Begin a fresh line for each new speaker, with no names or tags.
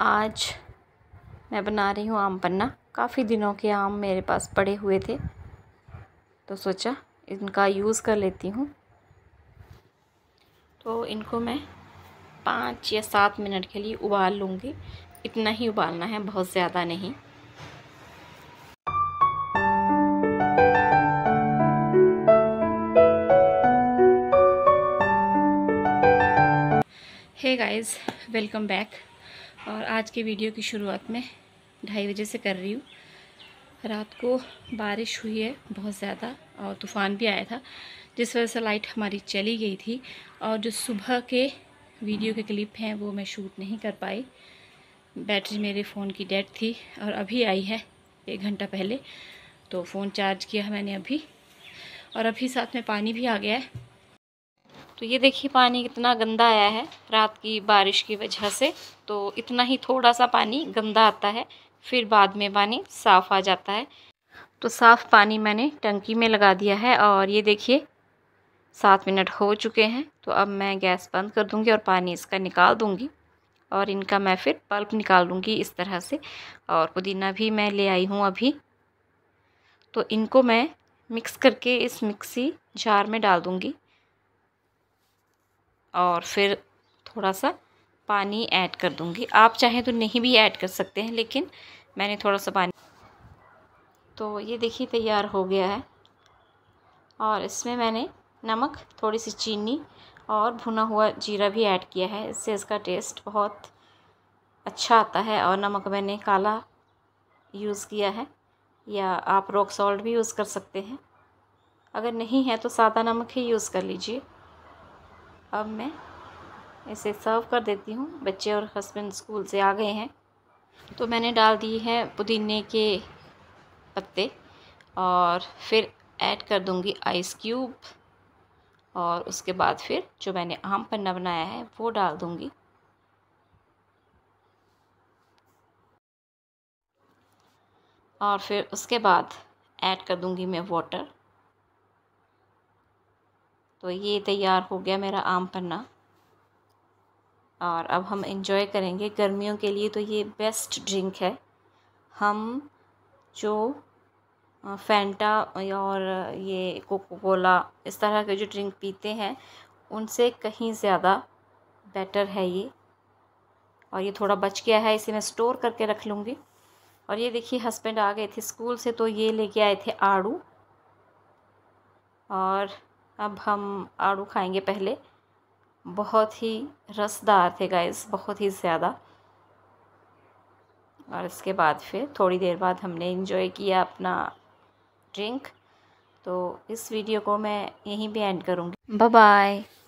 आज मैं बना रही हूँ आम पन्ना काफ़ी दिनों के आम मेरे पास पड़े हुए थे तो सोचा इनका यूज़ कर लेती हूँ तो इनको मैं पाँच या सात मिनट के लिए उबाल लूँगी इतना ही उबालना है बहुत ज़्यादा नहीं हे गाइस वेलकम बैक और आज के वीडियो की शुरुआत में ढाई बजे से कर रही हूँ रात को बारिश हुई है बहुत ज़्यादा और तूफ़ान भी आया था जिस वजह से लाइट हमारी चली गई थी और जो सुबह के वीडियो के क्लिप हैं वो मैं शूट नहीं कर पाई बैटरी मेरे फ़ोन की डेड थी और अभी आई है एक घंटा पहले तो फ़ोन चार्ज किया है मैंने अभी और अभी साथ में पानी भी आ गया है तो ये देखिए पानी कितना गंदा आया है रात की बारिश की वजह से तो इतना ही थोड़ा सा पानी गंदा आता है फिर बाद में पानी साफ़ आ जाता है तो साफ़ पानी मैंने टंकी में लगा दिया है और ये देखिए सात मिनट हो चुके हैं तो अब मैं गैस बंद कर दूँगी और पानी इसका निकाल दूँगी और इनका मैं फिर पल्प निकाल लूँगी इस तरह से और पुदीना भी मैं ले आई हूँ अभी तो इनको मैं मिक्स करके इस मिक्सी जार में डाल दूँगी और फिर थोड़ा सा पानी ऐड कर दूँगी आप चाहें तो नहीं भी ऐड कर सकते हैं लेकिन मैंने थोड़ा सा पानी तो ये देखिए तैयार हो गया है और इसमें मैंने नमक थोड़ी सी चीनी और भुना हुआ जीरा भी ऐड किया है इससे इसका टेस्ट बहुत अच्छा आता है और नमक मैंने काला यूज़ किया है या आप रॉक सॉल्ट भी यूज़ कर सकते हैं अगर नहीं है तो सादा नमक ही यूज़ कर लीजिए अब मैं इसे सर्व कर देती हूँ बच्चे और हस्बैंड स्कूल से आ गए हैं तो मैंने डाल दी है पुदीने के पत्ते और फिर ऐड कर दूँगी आइस क्यूब और उसके बाद फिर जो मैंने आम पन्ना बनाया है वो डाल दूँगी और फिर उसके बाद ऐड कर दूँगी मैं वाटर तो ये तैयार हो गया मेरा आम पन्ना और अब हम इंजॉय करेंगे गर्मियों के लिए तो ये बेस्ट ड्रिंक है हम जो फैंटा और ये कोको कोला इस तरह के जो ड्रिंक पीते हैं उनसे कहीं ज़्यादा बेटर है ये और ये थोड़ा बच गया है इसे मैं स्टोर करके रख लूँगी और ये देखिए हस्बैंड आ गए थे स्कूल से तो ये लेके आए थे आड़ू और अब हम आड़ू खाएंगे पहले बहुत ही रसदार थे गाइस बहुत ही ज़्यादा और इसके बाद फिर थोड़ी देर बाद हमने इन्जॉय किया अपना ड्रिंक तो इस वीडियो को मैं यहीं पे एंड करूँगी बाय बाय